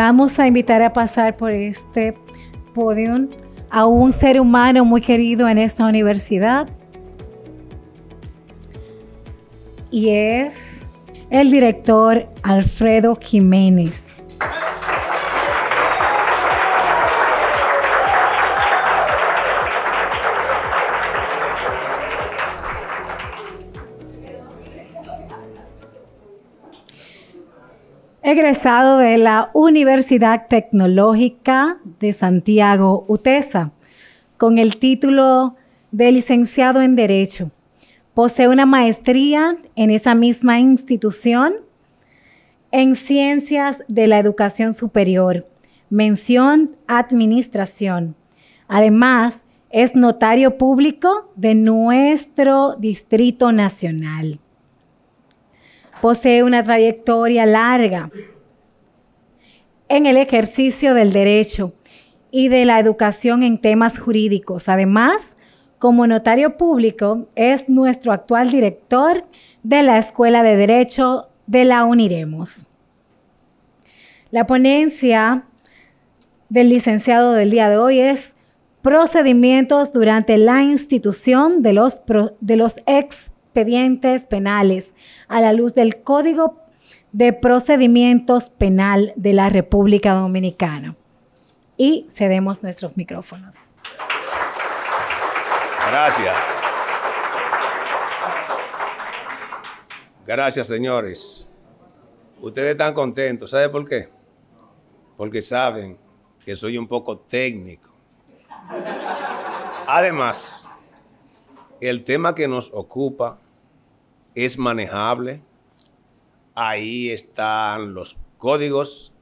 vamos a invitar a pasar por este podio a un ser humano muy querido en esta universidad. Y es el director Alfredo Jiménez. egresado de la Universidad Tecnológica de Santiago, UTESA, con el título de licenciado en Derecho. Posee una maestría en esa misma institución en Ciencias de la Educación Superior, mención Administración. Además, es notario público de nuestro Distrito Nacional posee una trayectoria larga en el ejercicio del derecho y de la educación en temas jurídicos. Además, como notario público, es nuestro actual director de la Escuela de Derecho de la Uniremos. La ponencia del licenciado del día de hoy es procedimientos durante la institución de los, de los ex expedientes penales a la luz del Código de Procedimientos Penal de la República Dominicana. Y cedemos nuestros micrófonos. Gracias. Gracias, señores. Ustedes están contentos. ¿Sabe por qué? Porque saben que soy un poco técnico. Además, el tema que nos ocupa es manejable. Ahí están los códigos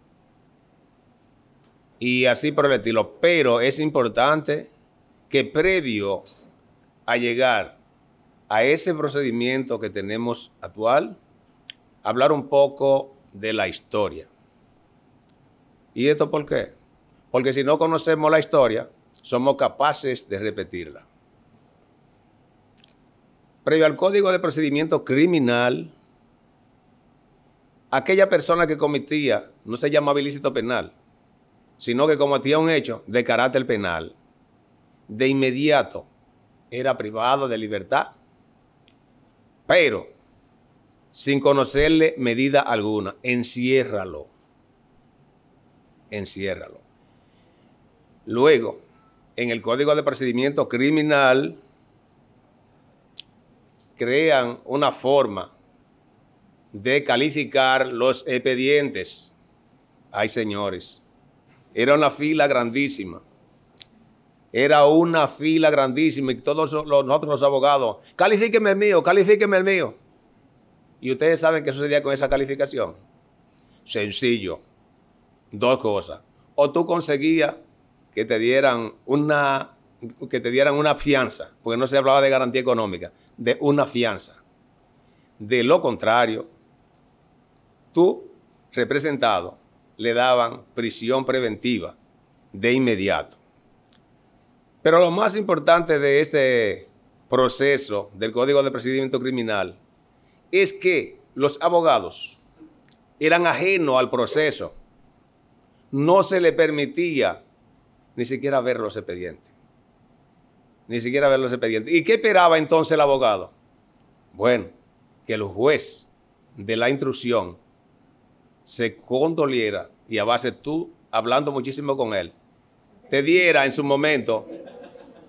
y así por el estilo. Pero es importante que previo a llegar a ese procedimiento que tenemos actual, hablar un poco de la historia. ¿Y esto por qué? Porque si no conocemos la historia, somos capaces de repetirla previo al Código de Procedimiento Criminal, aquella persona que cometía no se llamaba ilícito penal, sino que cometía un hecho de carácter penal, de inmediato era privado de libertad, pero sin conocerle medida alguna, enciérralo, enciérralo. Luego, en el Código de Procedimiento Criminal, crean una forma de calificar los expedientes. Ay, señores, era una fila grandísima. Era una fila grandísima y todos los, nosotros los abogados, califíqueme el mío, califíqueme el mío. Y ustedes saben qué sucedía con esa calificación. Sencillo, dos cosas. O tú conseguías que te dieran una, que te dieran una fianza, porque no se hablaba de garantía económica de una fianza. De lo contrario, tú, representado, le daban prisión preventiva de inmediato. Pero lo más importante de este proceso del Código de Procedimiento Criminal es que los abogados eran ajenos al proceso. No se le permitía ni siquiera ver los expedientes ni siquiera ver los expedientes. ¿Y qué esperaba entonces el abogado? Bueno, que el juez de la instrucción se condoliera y a base tú, hablando muchísimo con él, te diera en su momento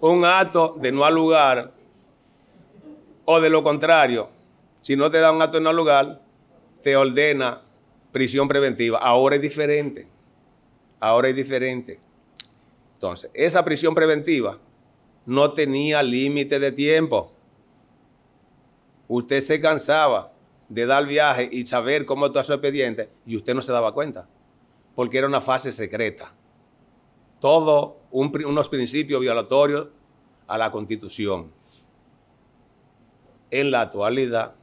un acto de no al lugar o de lo contrario, si no te da un acto de no lugar, te ordena prisión preventiva. Ahora es diferente. Ahora es diferente. Entonces, esa prisión preventiva no tenía límite de tiempo. Usted se cansaba de dar viaje y saber cómo está su expediente y usted no se daba cuenta, porque era una fase secreta. Todos unos principios violatorios a la Constitución. En la actualidad,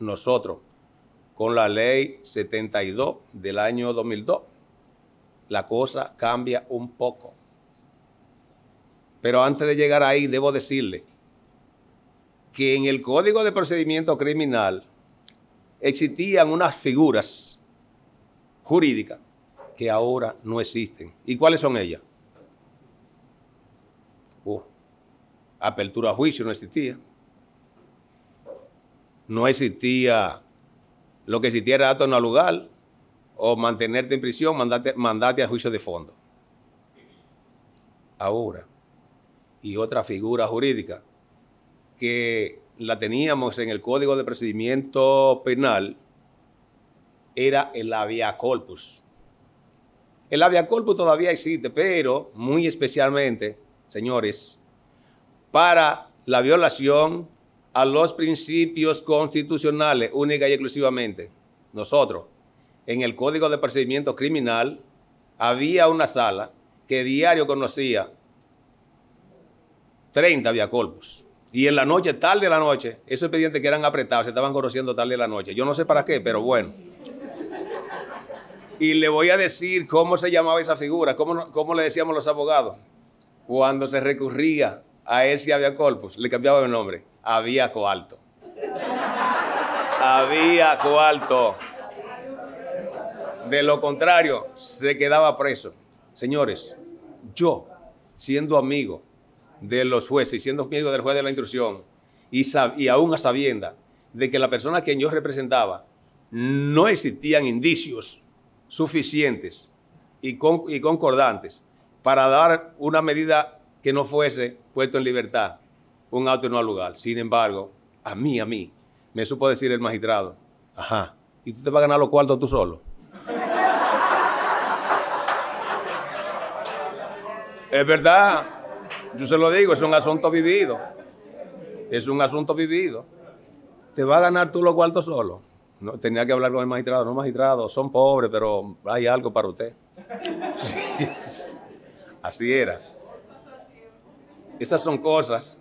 nosotros, con la ley 72 del año 2002, la cosa cambia un poco. Pero antes de llegar ahí, debo decirle que en el Código de Procedimiento Criminal existían unas figuras jurídicas que ahora no existen. ¿Y cuáles son ellas? Oh, apertura a juicio no existía. No existía lo que existiera era dato en al lugar o mantenerte en prisión, mandate mandarte a juicio de fondo. Ahora, y otra figura jurídica que la teníamos en el Código de Procedimiento Penal era el avia corpus. El avia corpus todavía existe, pero muy especialmente, señores, para la violación a los principios constitucionales única y exclusivamente. Nosotros, en el Código de Procedimiento Criminal, había una sala que diario conocía 30 había colpos Y en la noche, tarde de la noche, esos expedientes que eran apretados, se estaban conociendo tarde de la noche. Yo no sé para qué, pero bueno. Y le voy a decir cómo se llamaba esa figura, cómo, le decíamos los abogados. Cuando se recurría a él si había corpus, le cambiaba el nombre. Había coalto. había coalto. De lo contrario, se quedaba preso. Señores, yo, siendo amigo de los jueces y siendo miembro del juez de la instrucción y, aún a sabienda de que la persona que yo representaba no existían indicios suficientes y, concordantes para dar una medida que no fuese puesto en libertad, un auto en no al lugar. Sin embargo, a mí, a mí, me supo decir el magistrado, ajá, ¿y tú te vas a ganar los cuartos tú solo? es verdad. Yo se lo digo, es un asunto vivido. Es un asunto vivido. ¿Te va a ganar tú los cuartos solo? No, tenía que hablar con el magistrado. No, magistrado, son pobres, pero hay algo para usted. Así era. Esas son cosas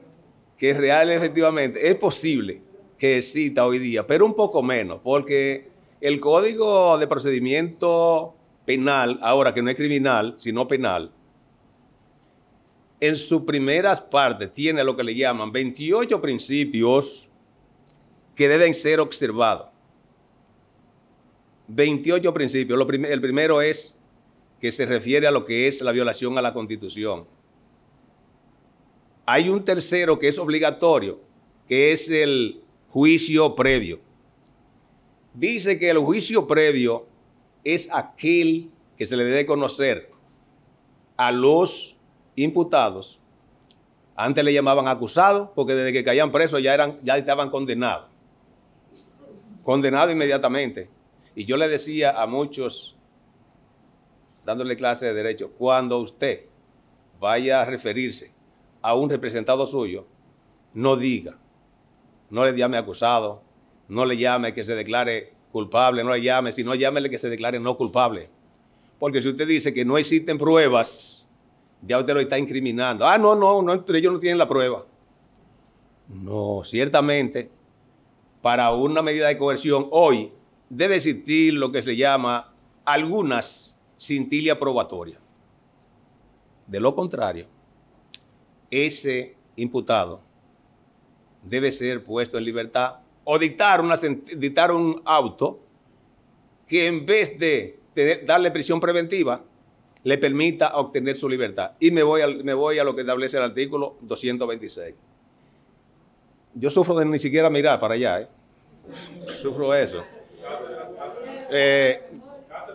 que es real efectivamente. Es posible que exista hoy día, pero un poco menos, porque el código de procedimiento penal, ahora que no es criminal, sino penal, en sus primeras partes tiene lo que le llaman 28 principios que deben ser observados. 28 principios. el primero es que se refiere a lo que es la violación a la constitución. Hay un tercero que es obligatorio, que es el juicio previo. Dice que el juicio previo es aquel que se le debe conocer a los imputados, antes le llamaban acusado... porque desde que caían presos ya, eran, ya estaban condenados. Condenados inmediatamente. Y yo le decía a muchos, dándole clase de derecho, cuando usted vaya a referirse a un representado suyo, no diga, no le llame acusado, no le llame que se declare culpable, no le llame, sino llámele que se declare no culpable. Porque si usted dice que no existen pruebas, ya usted lo está incriminando. Ah, no, no, no, ellos no tienen la prueba. No, ciertamente, para una medida de coerción hoy debe existir lo que se llama algunas cintilia probatoria De lo contrario, ese imputado debe ser puesto en libertad o dictar, dictar un auto que en vez de darle prisión preventiva, le permita obtener su libertad. Y me voy, a, me voy a lo que establece el artículo 226. Yo sufro de ni siquiera mirar para allá, ¿eh? Sufro eso. Eh,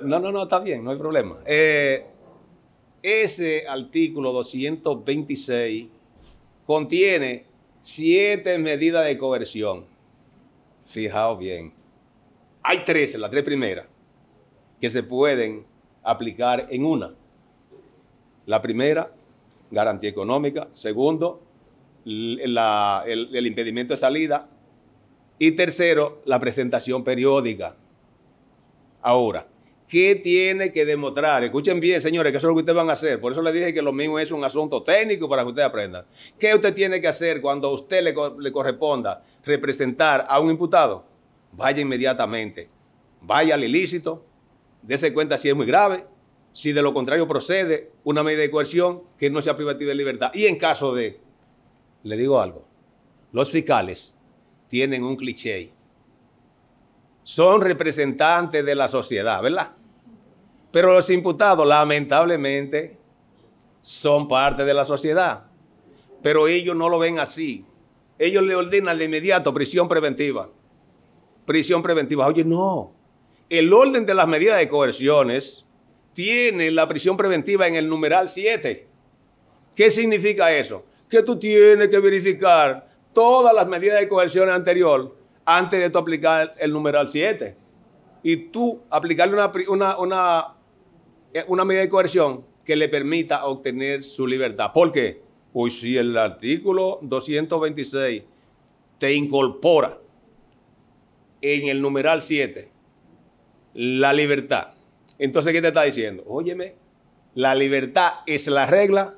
no, no, no, está bien, no hay problema. Eh, ese artículo 226 contiene siete medidas de coerción. Fijaos bien. Hay tres, las tres primeras, que se pueden aplicar en una. La primera, garantía económica. Segundo, la, el, impedimento de salida. Y tercero, la presentación periódica. Ahora, ¿Qué tiene que demostrar? Escuchen bien, señores, que eso es lo que ustedes van a hacer. Por eso les dije que lo mismo es un asunto técnico para que ustedes aprendan. ¿Qué usted tiene que hacer cuando a usted le, le corresponda representar a un imputado? Vaya inmediatamente. Vaya al ilícito, Dese cuenta si es muy grave, si de lo contrario procede una medida de coerción que no sea privativa de libertad. Y en caso de, le digo algo, los fiscales tienen un cliché. Son representantes de la sociedad, ¿verdad? Pero los imputados, lamentablemente, son parte de la sociedad. Pero ellos no lo ven así. Ellos le ordenan de inmediato prisión preventiva. Prisión preventiva. Oye, no, el orden de las medidas de coerciones tiene la prisión preventiva en el numeral 7. ¿Qué significa eso? Que tú tienes que verificar todas las medidas de coerción anterior antes de aplicar el numeral 7. Y tú aplicarle una, eh, una, medida de coerción que le permita obtener su libertad. ¿Por qué? Pues si el artículo 226 te incorpora en el numeral 7 la libertad. Entonces, ¿qué te está diciendo? Óyeme, la libertad es la regla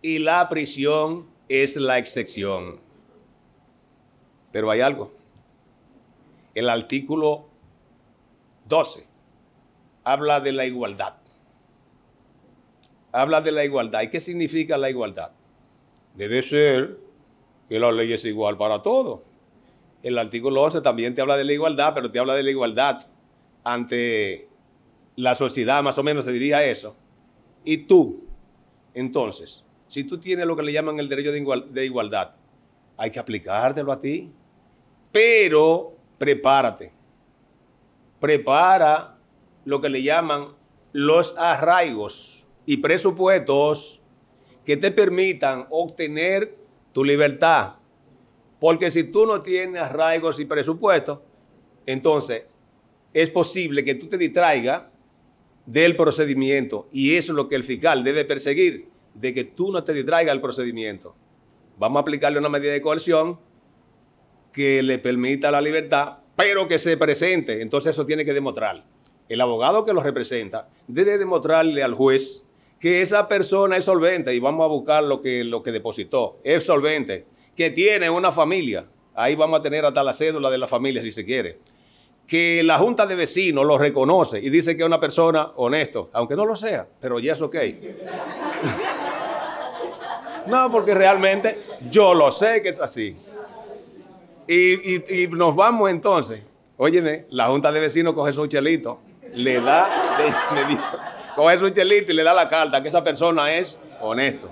y la prisión es la excepción. Pero hay algo. El artículo 12 habla de la igualdad. Habla de la igualdad. ¿Y qué significa la igualdad? Debe ser que la ley es igual para todos. El artículo 11 también te habla de la igualdad, pero te habla de la igualdad ante la sociedad, más o menos se diría eso. Y tú, entonces, si tú tienes lo que le llaman el derecho de, igualdad, hay que aplicártelo a ti. Pero prepárate. Prepara lo que le llaman los arraigos y presupuestos que te permitan obtener tu libertad. Porque si tú no tienes arraigos y presupuestos, entonces es posible que tú te distraigas del procedimiento y eso es lo que el fiscal debe perseguir, de que tú no te distraigas del procedimiento. Vamos a aplicarle una medida de coerción que le permita la libertad, pero que se presente. Entonces eso tiene que demostrar. El abogado que lo representa debe demostrarle al juez que esa persona es solvente y vamos a buscar lo que, lo que depositó. Es solvente, que tiene una familia. Ahí vamos a tener hasta la cédula de la familia si se quiere que la junta de vecinos lo reconoce y dice que es una persona honesto, aunque no lo sea, pero ya es ok. no, porque realmente yo lo sé que es así. Y, nos vamos entonces. Óyeme, la junta de vecinos coge su chelito, le da, le, coge su chelito y le da la carta que esa persona es honesto.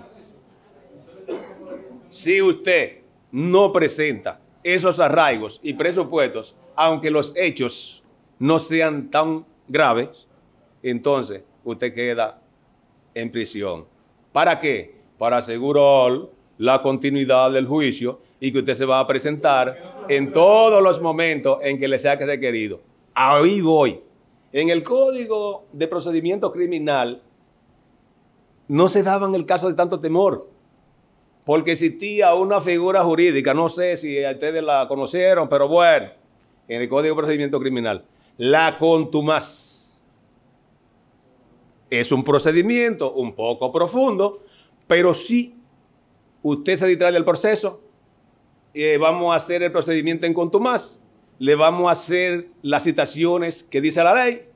Si usted no presenta esos arraigos y presupuestos, aunque los hechos no sean tan graves, entonces usted queda en prisión. ¿Para qué? Para asegurar la continuidad del juicio y que usted se va a presentar en todos los momentos en que le sea requerido. Ahí voy. En el Código de Procedimiento Criminal no se daba en el caso de tanto temor, porque existía una figura jurídica, no sé si ustedes la conocieron, pero bueno, en el Código de Procedimiento Criminal. La contumaz es un procedimiento un poco profundo, pero si usted se distrae del proceso, eh, vamos a hacer el procedimiento en contumaz, le vamos a hacer las citaciones que dice la ley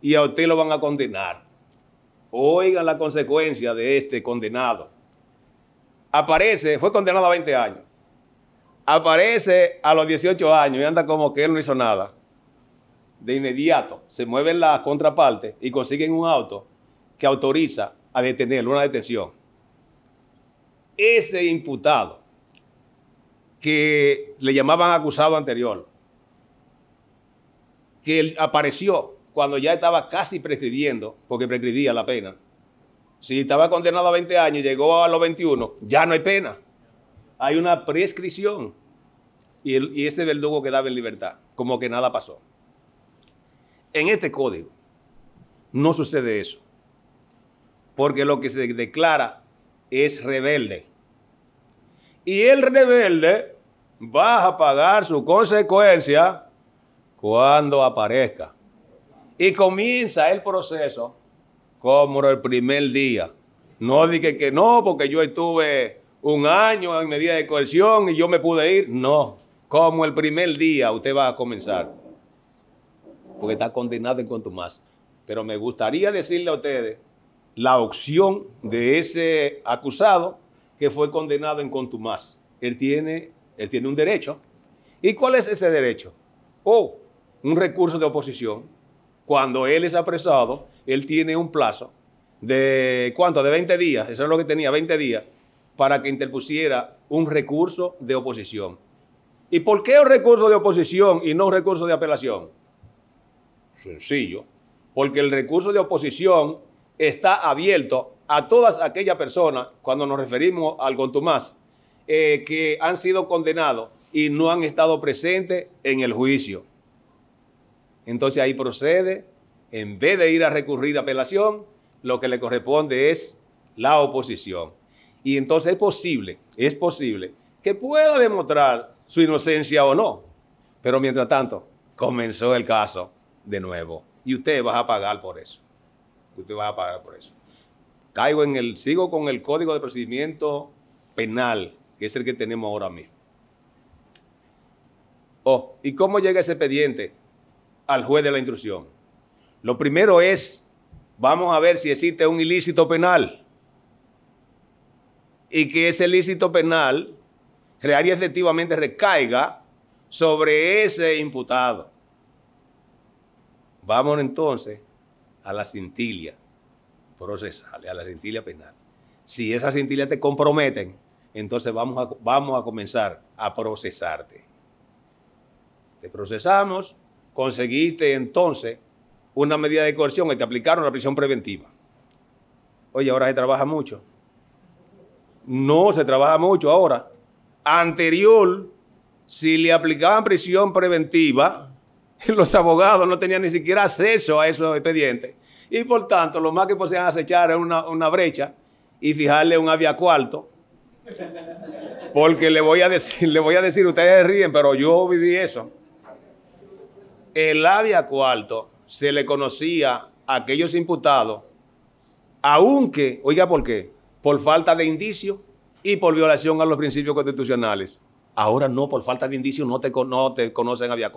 y a usted lo van a condenar. Oigan la consecuencia de este condenado. Aparece, fue condenado a 20 años aparece a los 18 años y anda como que él no hizo nada. De inmediato se mueven las contrapartes y consiguen un auto que autoriza a detenerlo, una detención. Ese imputado que le llamaban acusado anterior, que apareció cuando ya estaba casi prescribiendo, porque prescribía la pena. Si estaba condenado a 20 años y llegó a los 21, ya no hay pena hay una prescripción y, ese verdugo quedaba en libertad, como que nada pasó. En este código no sucede eso, porque lo que se declara es rebelde. Y el rebelde va a pagar su consecuencia cuando aparezca. Y comienza el proceso como el primer día. No dije que no, porque yo estuve un año en medida de coerción y yo me pude ir. No, como el primer día usted va a comenzar, porque está condenado en contumaz. Pero me gustaría decirle a ustedes la opción de ese acusado que fue condenado en contumaz. Él tiene, él tiene un derecho. ¿Y cuál es ese derecho? O un recurso de oposición. Cuando él es apresado, él tiene un plazo de, ¿cuánto? De 20 días. Eso es lo que tenía, 20 días para que interpusiera un recurso de oposición. ¿Y por qué un recurso de oposición y no un recurso de apelación? Sencillo, porque el recurso de oposición está abierto a todas aquellas personas, cuando nos referimos al contumaz, eh, que han sido condenados y no han estado presentes en el juicio. Entonces ahí procede, en vez de ir a recurrir a apelación, lo que le corresponde es la oposición. Y entonces es posible, es posible que pueda demostrar su inocencia o no. Pero mientras tanto, comenzó el caso de nuevo. Y usted va a pagar por eso. Usted va a pagar por eso. Caigo en el, sigo con el código de procedimiento penal, que es el que tenemos ahora mismo. Oh, ¿y cómo llega ese expediente al juez de la instrucción? Lo primero es, vamos a ver si existe un ilícito penal y que ese lícito penal real y efectivamente recaiga sobre ese imputado. Vamos entonces a la cintilia procesal, a la cintilia penal. Si esas cintillas te comprometen, entonces vamos a, vamos a comenzar a procesarte. Te procesamos, conseguiste entonces una medida de coerción y te aplicaron la prisión preventiva. Oye, ahora se trabaja mucho no se trabaja mucho ahora. Anterior, si le aplicaban prisión preventiva, los abogados no tenían ni siquiera acceso a esos expedientes. Y por tanto, lo más que podían acechar era una, una brecha y fijarle un aviacuarto. Porque le voy a decir, le voy a decir, ustedes ríen, pero yo viví eso. El cuarto se le conocía a aquellos imputados, aunque, oiga por qué, por falta de indicio y por violación a los principios constitucionales. Ahora no, por falta de indicio no te, conocen a via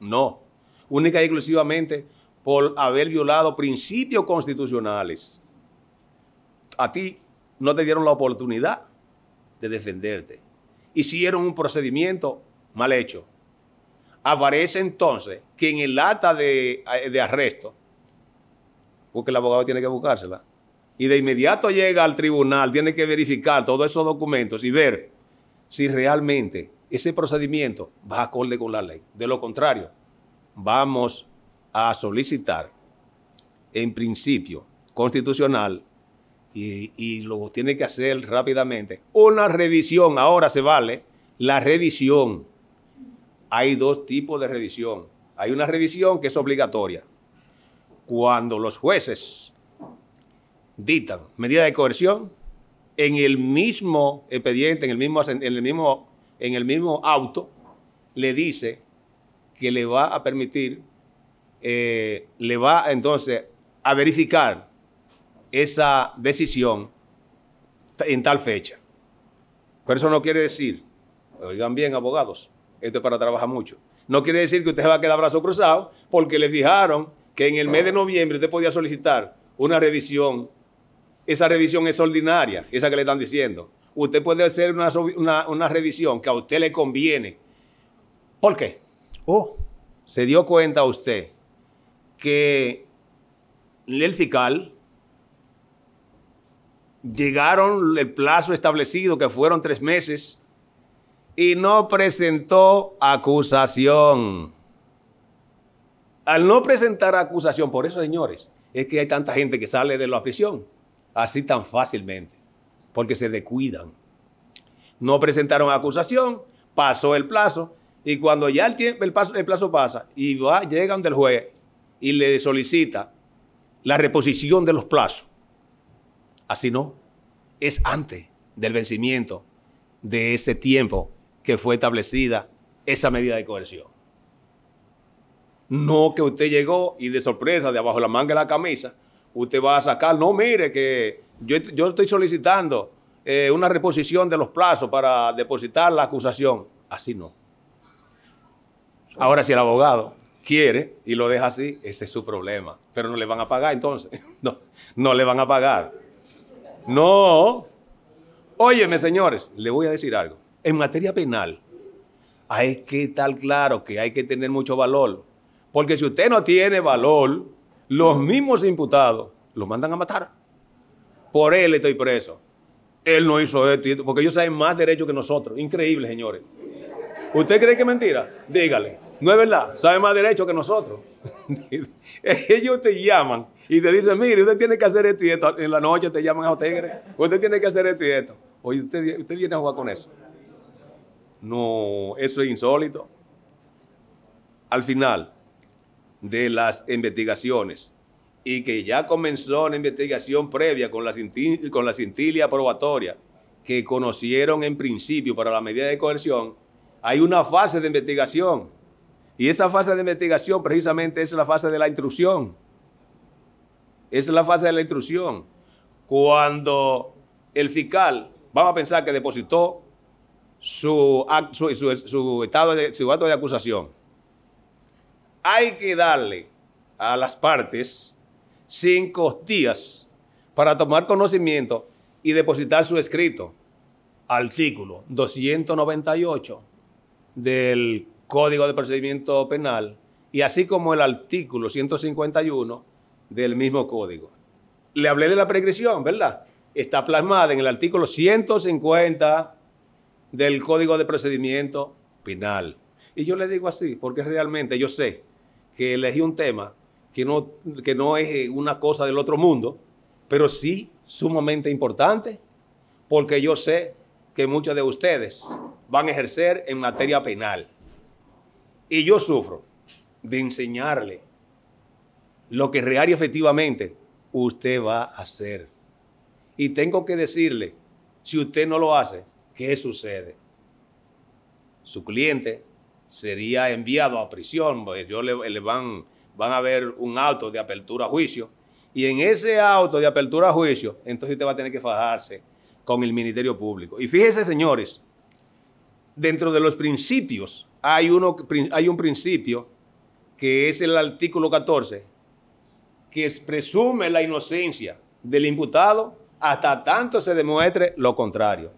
No. Única y exclusivamente por haber violado principios constitucionales. A ti no te dieron la oportunidad de defenderte. Hicieron un procedimiento mal hecho. Aparece entonces que en el acta de, eh, de arresto, porque el abogado tiene que buscársela, y de inmediato llega al tribunal, tiene que verificar todos esos documentos y ver si realmente ese procedimiento va acorde con la ley. De lo contrario, vamos a solicitar en principio constitucional y, y, lo tiene que hacer rápidamente. Una revisión, ahora se vale, la revisión. Hay dos tipos de revisión. Hay una revisión que es obligatoria. Cuando los jueces dictan medida de coerción en el mismo expediente, en el mismo, en el mismo, en el mismo auto, le dice que le va a permitir, eh, le va entonces a verificar esa decisión en tal fecha. Pero eso no quiere decir, oigan bien abogados, esto es para trabajar mucho, no quiere decir que usted va a quedar brazo cruzado porque les dijeron que en el mes de noviembre usted podía solicitar una revisión esa revisión es ordinaria, esa que le están diciendo. Usted puede hacer una, revisión que a usted le conviene. ¿Por qué? Oh. Se dio cuenta usted que el fiscal llegaron el plazo establecido, que fueron tres meses, y no presentó acusación. Al no presentar acusación, por eso, señores, es que hay tanta gente que sale de la prisión así tan fácilmente, porque se descuidan. No presentaron acusación, pasó el plazo, y cuando ya el, el, plazo pasa y va, llegan del juez y le solicita la reposición de los plazos, así no, es antes del vencimiento de ese tiempo que fue establecida esa medida de coerción. No que usted llegó y de sorpresa, de abajo la manga de la camisa, usted va a sacar, no mire que yo, estoy solicitando eh, una reposición de los plazos para depositar la acusación. Así no. Ahora si el abogado quiere y lo deja así, ese es su problema. Pero no le van a pagar entonces. No, no le van a pagar. No. Óyeme, señores, le voy a decir algo. En materia penal, hay que estar claro que hay que tener mucho valor. Porque si usted no tiene valor, los mismos imputados los mandan a matar. Por él estoy preso. Él no hizo esto, porque ellos saben más derecho que nosotros. Increíble, señores. ¿Usted cree que es mentira? Dígale. No es verdad. Sabe más derecho que nosotros. ellos te llaman y te dicen, mire, usted tiene que hacer esto y esto. En la noche te llaman a Otegre. Usted tiene que hacer esto y esto. Oye, usted viene a jugar con eso. No, eso es insólito. Al final, de las investigaciones y que ya comenzó una investigación previa con la, con la cintilia probatoria que conocieron en principio para la medida de coerción, hay una fase de investigación. Y esa fase de investigación precisamente es la fase de la intrusión. Es la fase de la intrusión. Cuando el fiscal, vamos a pensar que depositó su, su, estado su acto de acusación, hay que darle a las partes cinco días para tomar conocimiento y depositar su escrito. Artículo 298 del Código de Procedimiento Penal y así como el artículo 151 del mismo código. Le hablé de la prescripción, ¿verdad? Está plasmada en el artículo 150 del Código de Procedimiento Penal. Y yo le digo así, porque realmente yo sé que elegí un tema que no, no es eh, una cosa del otro mundo, pero sí sumamente importante, porque yo sé que muchos de ustedes van a ejercer en materia penal. Y yo sufro de enseñarle lo que real y efectivamente usted va a hacer. Y tengo que decirle, si usted no lo hace, ¿qué sucede? Su cliente sería enviado a prisión. Ellos le, van, van a ver un auto de apertura a juicio. Y en ese auto de apertura a juicio, entonces usted va a tener que fajarse con el Ministerio Público. Y fíjese, señores, dentro de los principios hay, uno, hay un principio que es el artículo 14, que presume la inocencia del imputado hasta tanto se demuestre lo contrario.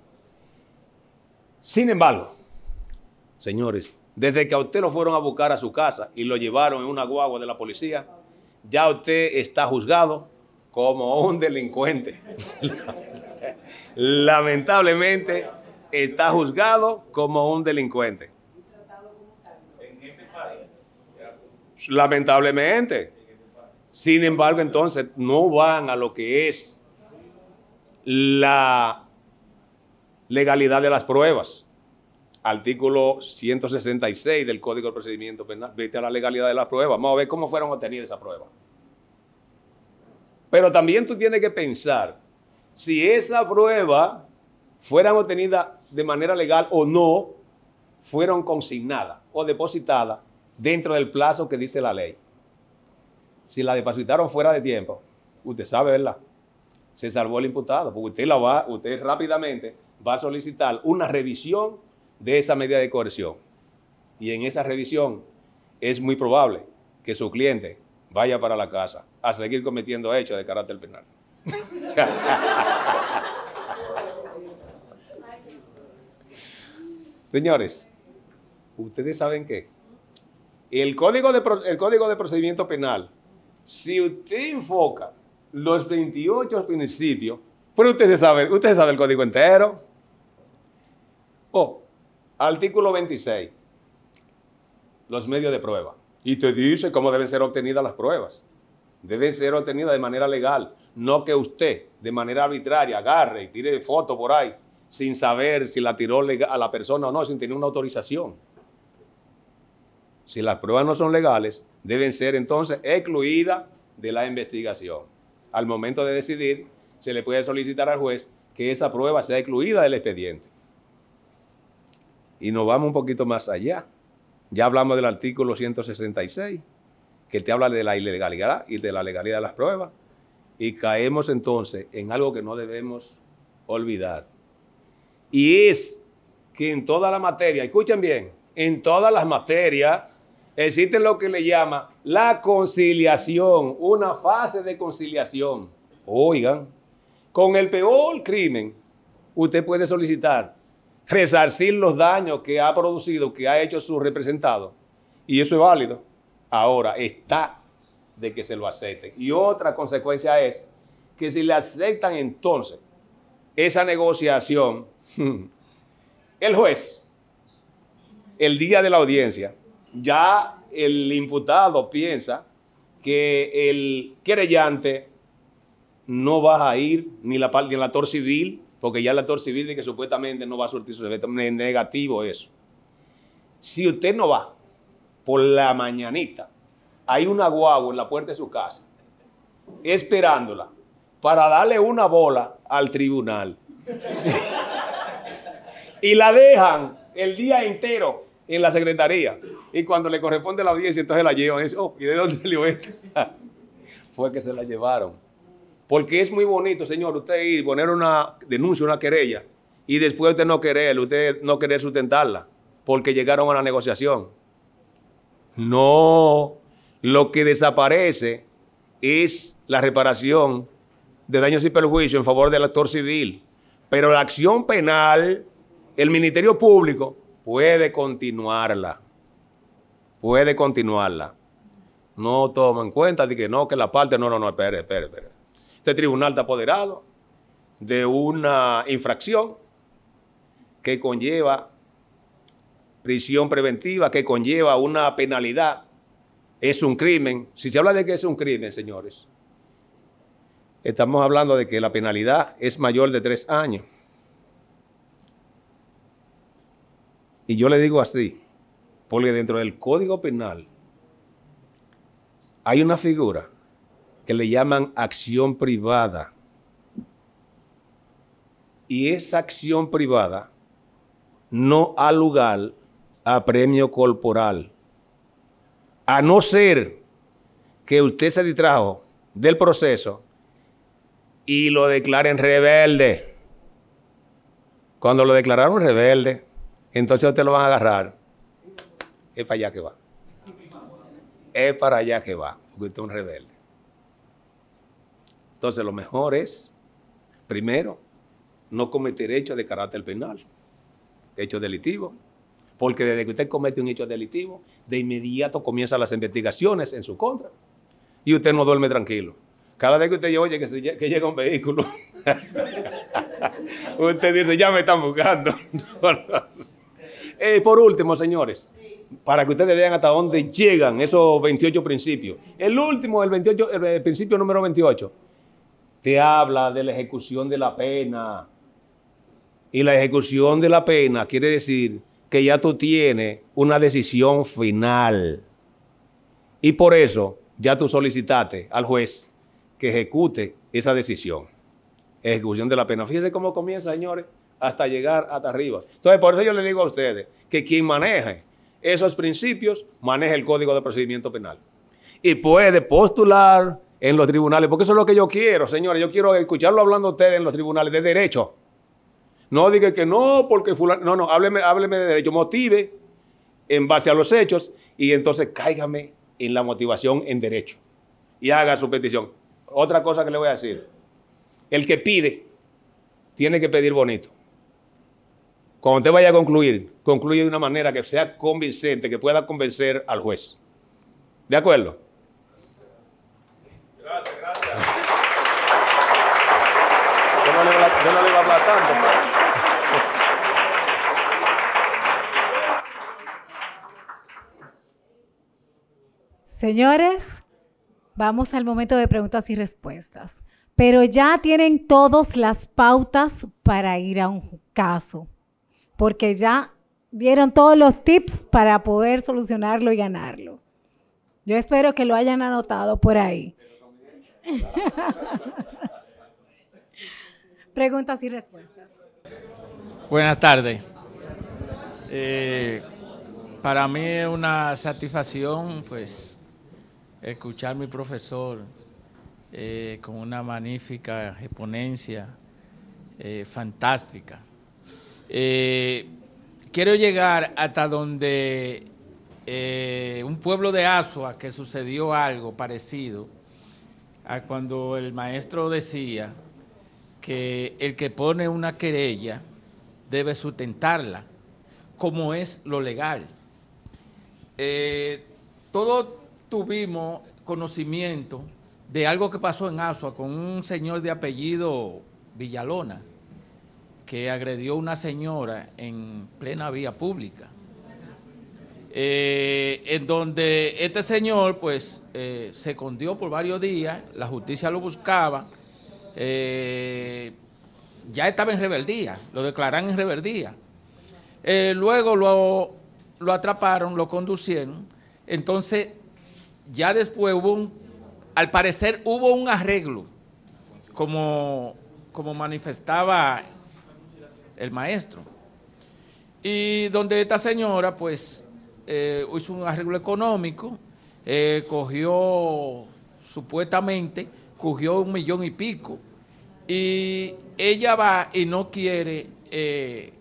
Sin embargo, señores, desde que a usted lo fueron a buscar a su casa y lo llevaron en una guagua de la policía, ya usted está juzgado como un delincuente. Lamentablemente está juzgado como un delincuente. Lamentablemente. Sin embargo, entonces no van a lo que es la legalidad de las pruebas artículo 166 del Código de Procedimiento Penal. Vete a la legalidad de la prueba. Vamos a ver cómo fueron obtenidas esas pruebas. Pero también tú tienes que pensar si esa prueba fueran obtenidas de manera legal o no, fueron consignadas o depositadas dentro del plazo que dice la ley. Si la depositaron fuera de tiempo, usted sabe, ¿verdad? Se salvó el imputado, porque usted la va, usted rápidamente va a solicitar una revisión de esa medida de coerción. Y en esa revisión es muy probable que su cliente vaya para la casa a seguir cometiendo hechos de carácter penal. Señores, ustedes saben qué? el código, de, el código de procedimiento penal, si usted enfoca los 28 principios, pero ustedes saben, ustedes saben el código entero. O Artículo 26. Los medios de prueba. Y te dice cómo deben ser obtenidas las pruebas. Deben ser obtenidas de manera legal, no que usted de manera arbitraria agarre y tire foto por ahí sin saber si la tiró a la persona o no, sin tener una autorización. Si las pruebas no son legales, deben ser entonces excluidas de la investigación. Al momento de decidir, se le puede solicitar al juez que esa prueba sea excluida del expediente. Y nos vamos un poquito más allá. Ya hablamos del artículo 166, que te habla de la ilegalidad y de la legalidad de las pruebas. Y caemos entonces en algo que no debemos olvidar. Y es que en toda la materia, escuchen bien, en todas las materias existe lo que le llama la conciliación, una fase de conciliación. Oigan, con el peor crimen, usted puede solicitar resarcir los daños que ha producido, que ha hecho su representado. Y eso es válido. Ahora está de que se lo acepten. Y otra consecuencia es que si le aceptan entonces esa negociación, el juez, el día de la audiencia, ya el imputado piensa que el querellante no va a ir ni, la, en la torre civil porque ya el actor civil dice que supuestamente no va a surtir su efecto. Negativo eso. Si usted no va por la mañanita, hay una guagua en la puerta de su casa, esperándola, para darle una bola al tribunal. y la dejan el día entero en la secretaría. Y cuando le corresponde la audiencia, entonces la llevan. Y oh, ¿y de dónde le esto Fue que se la llevaron. Porque es muy bonito, señor, usted ir, poner una denuncia, una querella, y después usted no querer, usted no querer sustentarla, porque llegaron a la negociación. No, lo que desaparece es la reparación de daños y perjuicios en favor del actor civil. Pero la acción penal, el Ministerio Público puede continuarla. Puede continuarla. No en cuenta de que no, que la parte, no, no, no, espere, espere, espere. Este tribunal está apoderado, de una infracción que conlleva prisión preventiva, que conlleva una penalidad. Es un crimen. Si se habla de que es un crimen, señores, estamos hablando de que la penalidad es mayor de tres años. Y yo le digo así, porque dentro del Código Penal hay una figura que le llaman acción privada. Y esa acción privada no ha lugar a premio corporal. A no ser que usted se distrajo del proceso y lo declaren rebelde. Cuando lo declararon rebelde, entonces usted lo van a agarrar. Es para allá que va. Es para allá que va, porque usted es un rebelde. Entonces, lo mejor es, primero, no cometer hechos de carácter penal, hechos delictivos, porque desde que usted comete un hecho delictivo, de inmediato comienzan las investigaciones en su contra y usted no duerme tranquilo. Cada vez que usted oye que, llega un vehículo, usted dice, ya me están buscando. Eh, por último, señores, para que ustedes vean hasta dónde llegan esos 28 principios. El último, el, 28, el principio número 28, te habla de la ejecución de la pena. Y la ejecución de la pena quiere decir que ya tú tienes una decisión final. Y por eso ya tú solicitaste al juez que ejecute esa decisión. Ejecución de la pena. Fíjense cómo comienza, señores, hasta llegar hasta arriba. Entonces, por eso yo le digo a ustedes que quien maneje esos principios, maneje el Código de Procedimiento Penal. Y puede postular en los tribunales, porque eso es lo que yo quiero, señores. Yo quiero escucharlo hablando ustedes en los tribunales de derecho. No diga que no, porque fulano. No, no, hábleme, hábleme de derecho. Motive en base a los hechos y entonces cáigame en la motivación en derecho y haga su petición. Otra cosa que le voy a decir. El que pide tiene que pedir bonito. Cuando usted vaya a concluir, concluye de una manera que sea convincente, que pueda convencer al juez. ¿De acuerdo? no Señores, vamos al momento de preguntas y respuestas. Pero ya tienen todas las pautas para ir a un caso, porque ya dieron todos los tips para poder solucionarlo y ganarlo. Yo espero que lo hayan anotado por ahí. Preguntas y respuestas. Buenas tardes. Eh, para mí es una satisfacción, pues, escuchar a mi profesor eh, con una magnífica exponencia, eh, fantástica. quiero llegar hasta donde un pueblo de Asua que sucedió algo parecido a cuando el maestro decía que el que pone una querella debe sustentarla, como es lo legal. Eh, todos tuvimos conocimiento de algo que pasó en Asua con un señor de apellido Villalona, que agredió a una señora en plena vía pública. Eh, en donde este señor pues eh, se escondió por varios días, la justicia lo buscaba, eh, ya estaba en rebeldía, lo declaran en rebeldía. luego lo, lo atraparon, lo conducieron, entonces ya después hubo un, al parecer hubo un arreglo, como, como manifestaba el maestro. Y donde esta señora, pues, eh, hizo un arreglo económico, eh, cogió, supuestamente, cogió un millón y pico, y ella va y no quiere eh,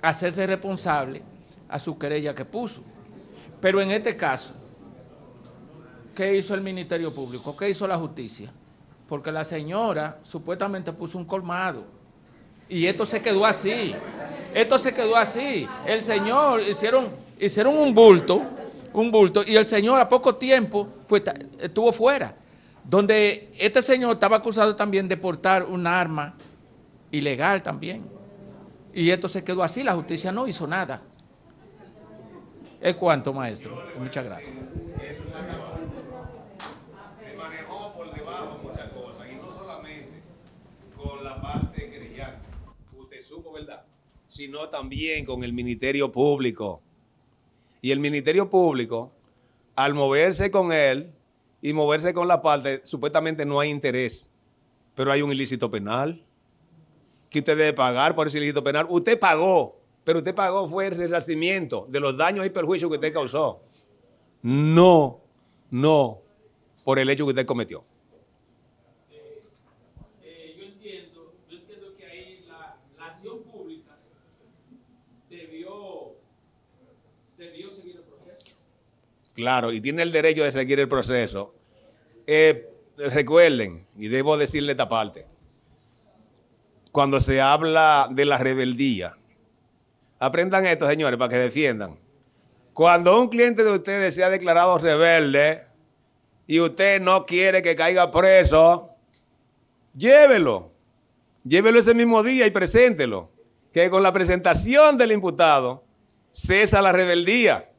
hacerse responsable a su querella que puso. Pero en este caso, ¿qué hizo el Ministerio Público? ¿Qué hizo la justicia? Porque la señora supuestamente puso un colmado. Y esto se quedó así. Esto se quedó así. El señor hicieron hicieron un bulto, un bulto, y el señor a poco tiempo pues, estuvo fuera, donde este señor estaba acusado también de portar un arma ilegal también. Y esto se quedó así, la justicia no hizo nada. ¿Es cuanto, maestro? Muchas gracias. se, manejó por debajo muchas cosas, y no solamente con la parte usted supo, ¿verdad? Sino también con el Ministerio Público y el Ministerio Público, al moverse con él y moverse con la parte, supuestamente no hay interés, pero hay un ilícito penal que usted debe pagar por ese ilícito penal. Usted pagó, pero usted pagó fue el resarcimiento de los daños y perjuicios que usted causó. No, no, por el hecho que usted cometió. Claro, y tiene el derecho de seguir el proceso. Eh, recuerden, y debo decirle esta parte, cuando se habla de la rebeldía, aprendan esto, señores, para que defiendan. Cuando un cliente de ustedes se ha declarado rebelde y usted no quiere que caiga preso, llévelo. Llévelo ese mismo día y preséntelo. Que con la presentación del imputado cesa la rebeldía.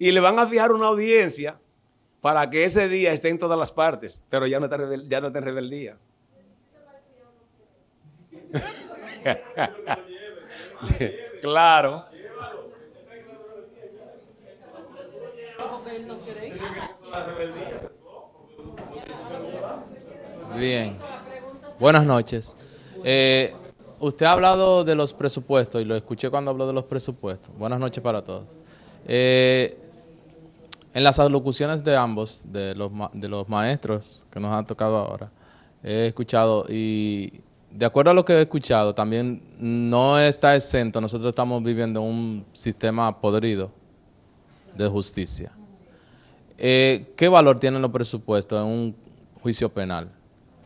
Y le van a fijar una audiencia para que ese día esté en todas las partes, pero ya no está, ya no está en rebeldía. claro. Bien. Buenas noches. Eh, usted ha hablado de los presupuestos y lo escuché cuando habló de los presupuestos. Buenas noches para todos. Eh, en las alocuciones de ambos, de los, de los maestros que nos han tocado ahora, he escuchado y de acuerdo a lo que he escuchado, también no está exento, nosotros estamos viviendo un sistema podrido de justicia. Eh, ¿Qué valor tienen los presupuestos en un juicio penal?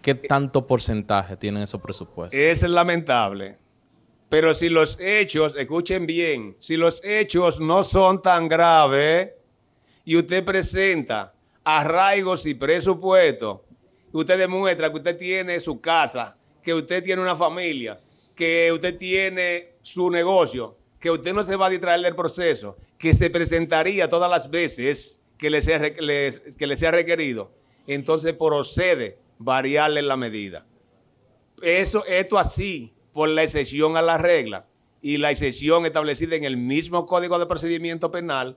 ¿Qué tanto porcentaje tienen esos presupuestos? Es lamentable. Pero si los hechos, escuchen bien, si los hechos no son tan graves, y usted presenta arraigos y presupuestos, usted demuestra que usted tiene su casa, que usted tiene una familia, que usted tiene su negocio, que usted no se va a distraer del proceso, que se presentaría todas las veces que le sea, que sea requerido, entonces procede variarle la medida. Eso, esto así por la excepción a la regla y la excepción establecida en el mismo Código de Procedimiento Penal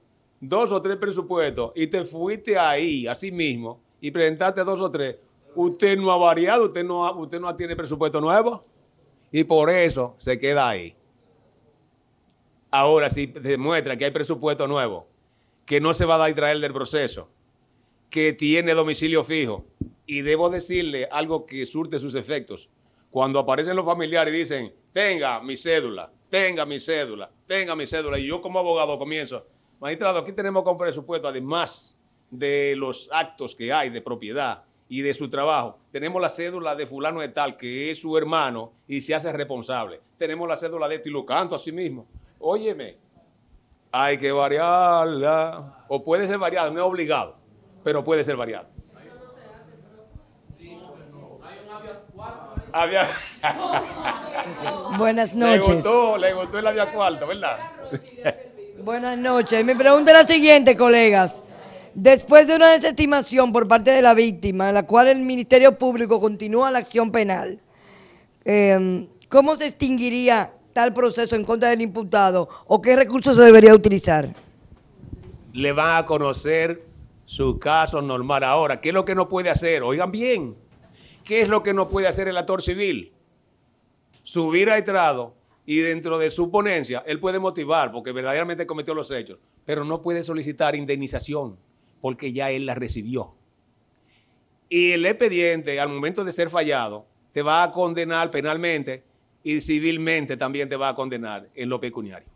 dos o tres presupuestos y te fuiste ahí, sí mismo, y presentaste dos o tres, usted no ha variado, usted no, usted no tiene presupuesto nuevo y por eso se queda ahí. Ahora, si demuestra que hay presupuesto nuevo, que no se va a distraer del proceso, que tiene domicilio fijo, y debo decirle algo que surte sus efectos. Cuando aparecen los familiares y dicen, tenga mi cédula, tenga mi cédula, tenga mi cédula, y yo como abogado comienzo, Magistrado, aquí tenemos con presupuesto, además de los actos que hay de propiedad y de su trabajo. Tenemos la cédula de fulano de tal, que es su hermano, y se hace responsable. Tenemos la cédula de esto y canto a sí mismo. Óyeme, hay que variarla. O puede ser variado no es obligado, pero puede ser variada. Había... Buenas noches. Le gustó, le gustó el avión cuarto, ¿verdad? Buenas noches. Mi pregunta es la siguiente, colegas. Después de una desestimación por parte de la víctima, en la cual el Ministerio Público continúa la acción penal, em, ¿cómo se extinguiría tal proceso en contra del imputado o qué recursos se debería utilizar? Le van a conocer su caso normal ahora. ¿Qué es lo que no puede hacer? Oigan bien, ¿qué es lo que no puede hacer el actor civil? Subir a estrado y dentro de su ponencia él puede motivar porque verdaderamente cometió los hechos, pero no puede solicitar indemnización porque ya él la recibió. Y el expediente, al momento de ser fallado, te va a condenar penalmente y civilmente también te va a condenar en lo pecuniario.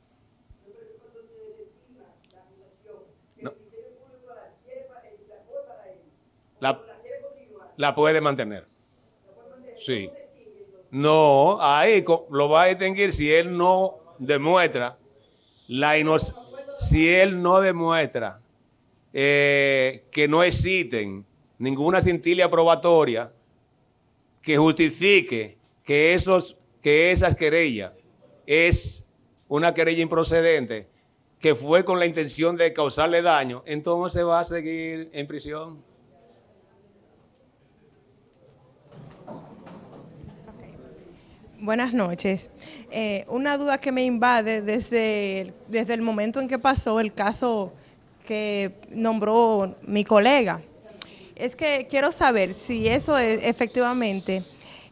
La, la puede mantener. Sí. No, ahí lo va a detener si él no demuestra la Si él no demuestra eh, que no existen ninguna cintilla probatoria que justifique que, esos, que esas querellas es una querella improcedente que fue con la intención de causarle daño, entonces se va a seguir en prisión. Buenas noches. Eh, una duda que me invade desde, desde el momento en que pasó el caso que nombró mi colega es que quiero saber si eso es efectivamente,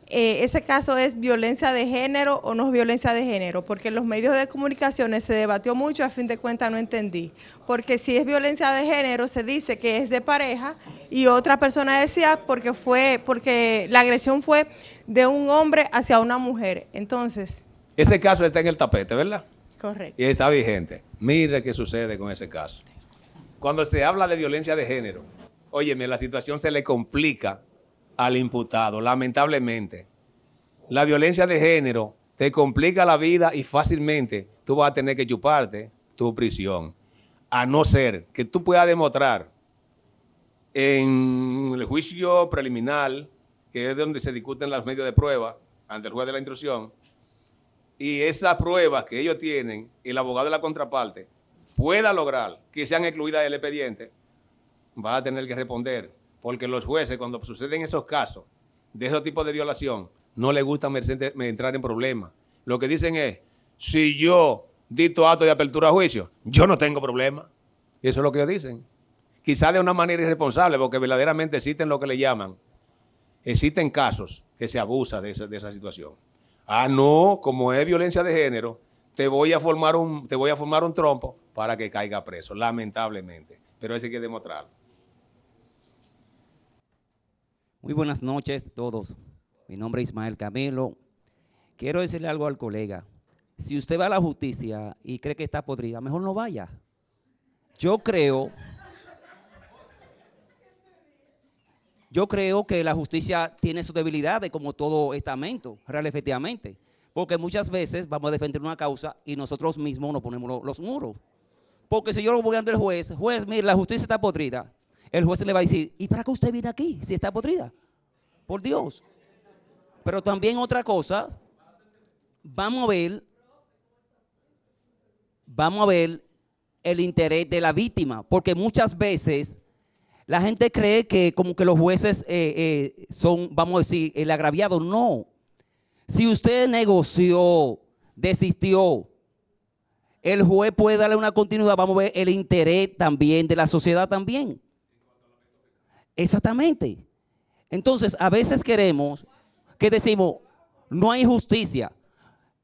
eh, ese caso es violencia de género o no es violencia de género, porque en los medios de comunicaciones se debatió mucho, a fin de cuentas no entendí, porque si es violencia de género se dice que es de pareja y otra persona decía porque fue, porque la agresión fue de un hombre hacia una mujer. Entonces. Ese caso está en el tapete, ¿verdad? Correcto. Y está vigente. Mire qué sucede con ese caso. Cuando se habla de violencia de género, óyeme, la situación se le complica al imputado, lamentablemente. La violencia de género te complica la vida y fácilmente tú vas a tener que chuparte tu prisión. A no ser que tú puedas demostrar en el juicio preliminar que es donde se discuten los medios de prueba ante el juez de la instrucción, y esas pruebas que ellos tienen, el abogado de la contraparte pueda lograr que sean excluidas del expediente, va a tener que responder, porque los jueces cuando suceden esos casos de ese tipo de violación, no les gusta entrar en problemas. Lo que dicen es, si yo dicto acto de apertura a juicio, yo no tengo problema. Eso es lo que ellos dicen. Quizá de una manera irresponsable, porque verdaderamente existen lo que le llaman existen casos que se abusa de esa, situación. Ah, no, como es violencia de género, te voy a formar un, te voy a formar un trompo para que caiga preso, lamentablemente. Pero eso hay que demostrarlo. Muy buenas noches a todos. Mi nombre es Ismael Camelo. Quiero decirle algo al colega. Si usted va a la justicia y cree que está podrida, mejor no vaya. Yo creo Yo creo que la justicia tiene sus debilidades, como todo estamento, real efectivamente. Porque muchas veces vamos a defender una causa y nosotros mismos nos ponemos los muros. Porque si yo lo voy ante el juez, juez, mire, la justicia está podrida. El juez le va a decir, ¿y para qué usted viene aquí si está podrida? Por Dios. Pero también otra cosa, vamos a ver, vamos a ver el interés de la víctima. Porque muchas veces la gente cree que como que los jueces eh, eh, son, vamos a decir, el agraviado. No. Si usted negoció, desistió, el juez puede darle una continuidad. Vamos a ver el interés también de la sociedad también. Exactamente. Entonces, a veces queremos que decimos, no hay justicia.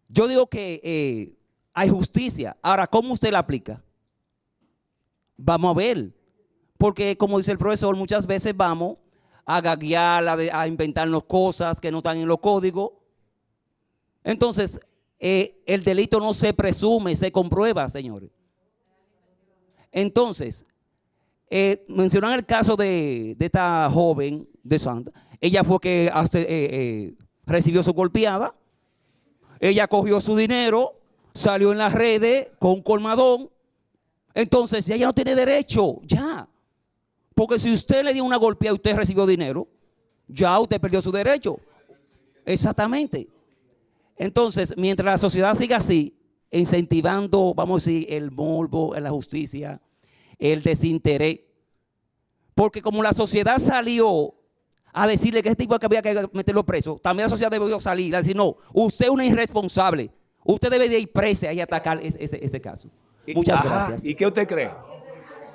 Yo digo que eh, hay justicia. Ahora, ¿cómo usted la aplica? Vamos a ver. Porque como dice el profesor, muchas veces vamos a gaguear, a, inventarnos cosas que no están en los códigos. Entonces, eh, el delito no se presume, se comprueba, señores. Entonces, eh, mencionan el caso de, esta joven de Santa. Ella fue que eh, recibió su golpeada. Ella cogió su dinero, salió en las redes con colmadón. Entonces, ella no tiene derecho, ya. Porque si usted le dio una golpeada y usted recibió dinero, ya usted perdió su derecho. Exactamente. Entonces, mientras la sociedad siga así, incentivando, vamos a decir, el morbo, la justicia, el desinterés. Porque como la sociedad salió a decirle que este tipo que había que meterlo preso, también la sociedad debió salir a decir, no, usted es una irresponsable. Usted debe de ir presa y atacar ese, caso. Muchas gracias. ¿Y qué usted cree?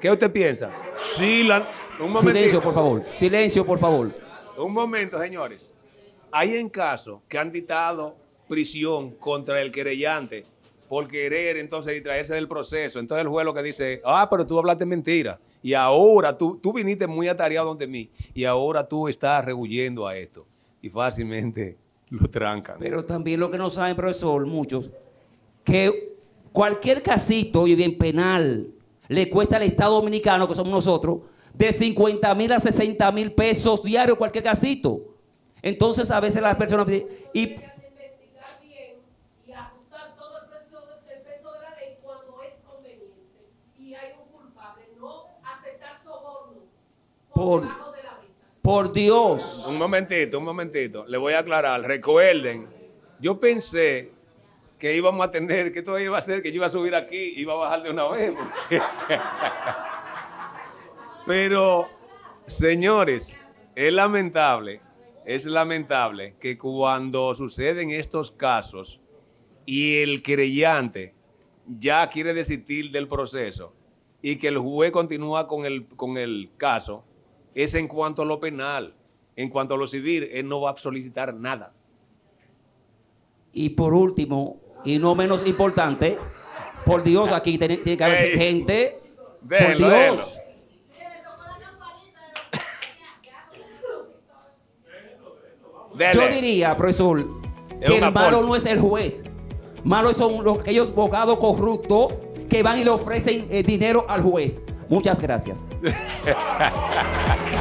¿Qué usted piensa? Silencio, por favor. Silencio, por favor. Un momento, señores. Hay en casos que han dictado prisión contra el querellante por querer entonces distraerse del proceso. Entonces el juez lo que dice, ah, pero tú hablaste mentira. Y ahora tú, tú viniste muy atareado ante mí. Y ahora tú estás rehuyendo a esto. Y fácilmente lo trancan. Pero también lo que no saben, profesor, muchos, que cualquier casito, y bien penal, le cuesta al Estado Dominicano, que somos nosotros, de 50 mil a 60 mil pesos diarios cualquier casito. Entonces a veces las personas Y, Por, por, Dios. Un momentito, un momentito. Le voy a aclarar. Recuerden, yo pensé que íbamos a tener, que todo iba a ser, que yo iba a subir aquí y iba a bajar de una vez. Pero, señores, es lamentable, es lamentable que cuando suceden estos casos y el creyente ya quiere desistir del proceso y que el juez continúa con el, con el caso, es en cuanto a lo penal. En cuanto a lo civil, él no va a solicitar nada. Y por último, y no menos importante, por Dios, aquí tiene, que haber gente. por Dios. Yo diría, profesor, que el malo no es el juez. malo son los, aquellos abogados corruptos que van y le ofrecen eh, dinero al juez. Muchas gracias.